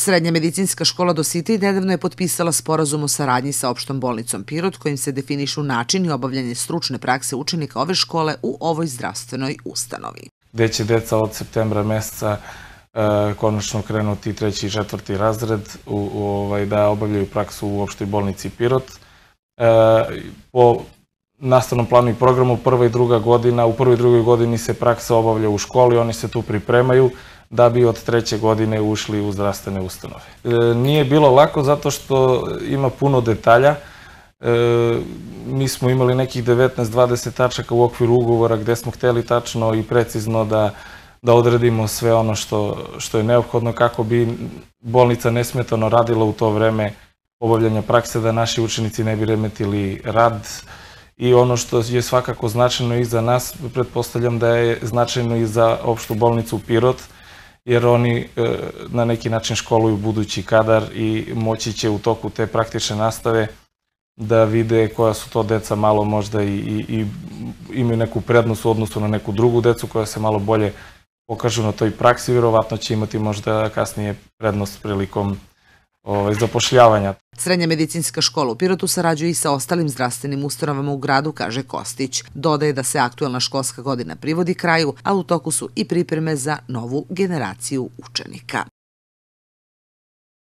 Srednja medicinska škola do Sitri nedavno je potpisala sporazum o saradnji sa opštom bolnicom Pirot kojim se definišu način i obavljanje stručne prakse učenika ove škole u ovoj zdravstvenoj ustanovi. Gde će deca od septembra meseca e, konačno krenuti treći i četvrti razred u, ovaj, da obavljaju praksu u opštoj bolnici Pirot. E, po nastavnom planu i programu prva i druga godina, u prvoj i drugoj godini se praksa obavlja u školi, oni se tu pripremaju da bi od treće godine ušli u zdravstvene ustanove. E, nije bilo lako zato što ima puno detalja. E, mi smo imali nekih 19-20 tačaka u okviru ugovora gde smo hteli tačno i precizno da da odredimo sve ono što, što je neophodno kako bi bolnica nesmetano radila u to vreme obavljanja prakse da naši učenici ne bi remetili rad i ono što je svakako značajno i za nas, pretpostavljam da je značajno i za opštu bolnicu Pirot, jer oni e, na neki način školuju budući kadar i moći će u toku te praktične nastave da vide koja su to deca malo možda i, i, i imaju neku prednost u odnosu na neku drugu decu koja se malo bolje pokažu na toj praksi, vjerovatno će imati možda kasnije prednost prilikom ovaj, zapošljavanja. Srednja medicinska škola u Pirotu sarađuje i sa ostalim zdravstvenim ustanovama u gradu, kaže Kostić. Dodaje da se aktuelna školska godina privodi kraju, a u toku su i pripreme za novu generaciju učenika.